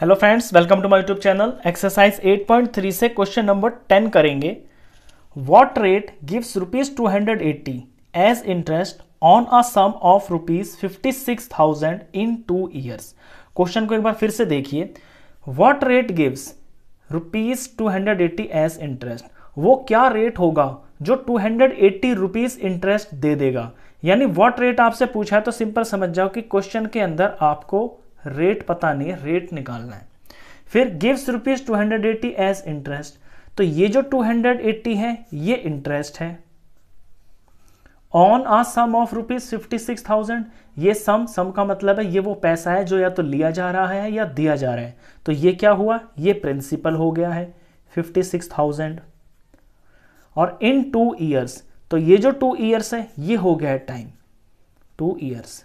hello friends welcome to my YouTube channel exercise 8.3 से question number 10 करेंगे what rate gives rupees two hundred eighty as interest on a sum of rupees fifty six thousand in two years question को एक बार फिर से देखिए what rate gives rupees two hundred eighty as interest वो क्या rate होगा जो two hundred eighty rupees interest दे देगा यानी व्हाट रेट आपसे पूछा है तो सिंपल समझ जाओ कि क्वेश्चन के अंदर आपको रेट पता नहीं रेट निकालना है फिर gives rupees two hundred eighty as interest तो ये जो टू हंड्रेड एट्टी है ये इंटरेस्ट है on a sum of rupees fifty six thousand ये सम सम का मतलब है ये वो पैसा है जो या तो लिया जा रहा है या दिया जा रहा है तो ये क्या हुआ ये प्रिंसिपल हो गया है फिफ्टी सिक्स थाउजेंड और इन टू ईयर्स तो ये जो टू ईयर्स है ये हो गया है टाइम टू ईयर्स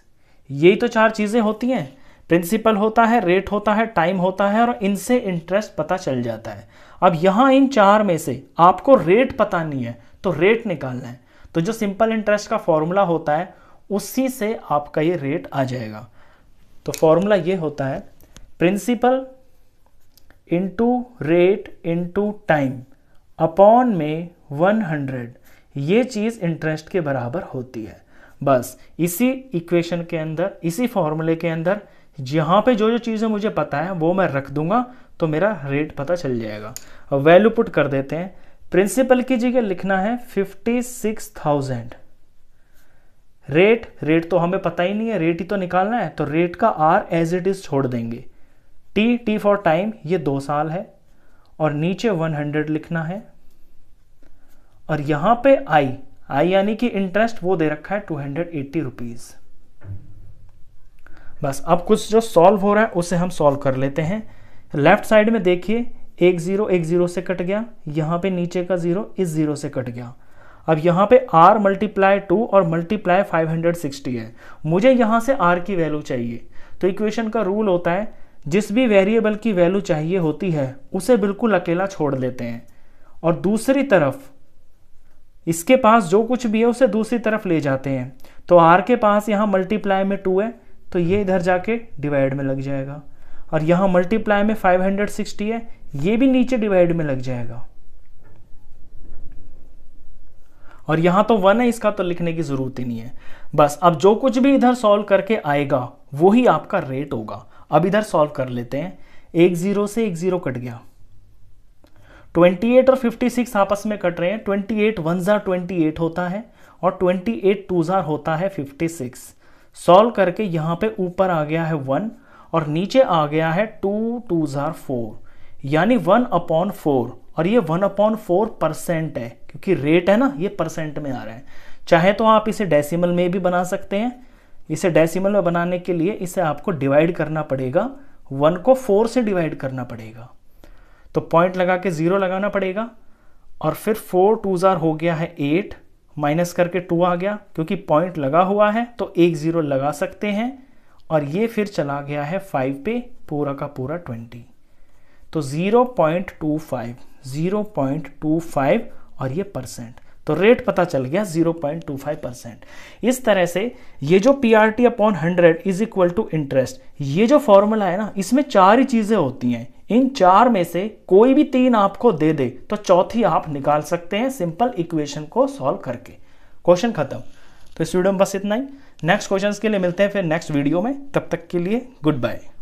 यही तो चार चीज़ें होती हैं प्रिंसिपल होता है रेट होता है टाइम होता है और इनसे इंटरेस्ट पता चल जाता है अब यहाँ इन चार में से आपको रेट पता नहीं है तो रेट निकालना है तो जो सिंपल इंटरेस्ट का फॉर्मूला होता है उसी से आपका ये रेट आ जाएगा तो फॉर्मूला ये होता है principal into rate into time upon में 100 ये चीज़ इंटरेस्ट के बराबर होती है बस इसी इक्वेशन के अंदर इसी फॉर्मूले के अंदर यहाँ पे जो जो चीज़ें मुझे पता है वो मैं रख दूंगा तो मेरा रेट पता चल जाएगा वैल्यू पुट कर देते हैं प्रिंसिपल की जगह लिखना है fifty six thousand rate rate तो हमें पता ही नहीं है रेट ही तो निकालना है तो रेट का आर एज इट इज़ छोड़ देंगे टी टी फॉर टाइम ये दो साल है और नीचे वन हंड्रेड लिखना है और यहाँ पे आई आई यानी कि इंटरेस्ट वो दे रखा है टू हंड्रेड एट्टी रुपीज़ बस अब कुछ जो सॉल्व हो रहा है उसे हम सॉल्व कर लेते हैं लेफ्ट साइड में देखिए एक ज़ीरो एक ज़ीरो से कट गया यहाँ पे नीचे का ज़ीरो इस ज़ीरो से कट गया अब यहाँ पे r मल्टीप्लाई टू और मल्टीप्लाई 560 है मुझे यहाँ से r की वैल्यू चाहिए तो इक्वेशन का रूल होता है जिस भी वेरिएबल की वैल्यू चाहिए होती है उसे बिल्कुल अकेला छोड़ देते हैं और दूसरी तरफ इसके पास जो कुछ भी है उसे दूसरी तरफ ले जाते हैं तो आर के पास यहाँ मल्टीप्लाई में टू है तो ये इधर जाके डिवाइड में लग जाएगा और यहाँ मल्टीप्लाई में 560 है ये भी नीचे डिवाइड में लग जाएगा और यहाँ तो वन है इसका तो लिखने की ज़रूरत ही नहीं है बस अब जो कुछ भी इधर सॉल्व करके आएगा वो ही आपका रेट होगा अब इधर सॉल्व कर लेते हैं एक ज़ीरो से एक ज़ीरो कट गया 28 और 56 आपस में कट रहे हैं 28 वन ज़ार ट्वेंटी होता है और 28 टू ज़ार होता है 56 सॉल्व करके यहाँ पे ऊपर आ गया है वन और नीचे आ गया है टू टू ज़ार फोर यानी वन अपॉन फोर और ये वन अपॉन फोर परसेंट है क्योंकि रेट है ना ये परसेंट में आ रहा है चाहे तो आप इसे डेसिमल में भी बना सकते हैं इसे डेसिमल में बनाने के लिए इसे आपको डिवाइड करना पड़ेगा वन को फोर से डिवाइड करना पड़ेगा तो पॉइंट लगा के ज़ीरो लगाना पड़ेगा और फिर फोर टू ज़ार हो गया है एट माइनस करके टू आ गया क्योंकि पॉइंट लगा हुआ है तो एक ज़ीरो लगा सकते हैं और ये फिर चला गया है फाइव पे पूरा का पूरा ट्वेंटी तो zero point two five zero point two five और ये परसेंट तो रेट पता चल गया 0.25 परसेंट इस तरह से ये जो P R T upon hundred is equal to interest ये जो फॉर्मूला है ना इसमें चार ही चीज़ें होती हैं इन चार में से कोई भी तीन आपको दे दे तो चौथी आप निकाल सकते हैं सिंपल इक्वेशन को सॉल्व करके क्वेश्चन खत्म तो इस वीडियो में बस इतना ही नेक्स्ट क्वेश्चंस के लिए मिलते हैं फिर नेक्स्ट वीडियो में तब तक के लिए गुड बाय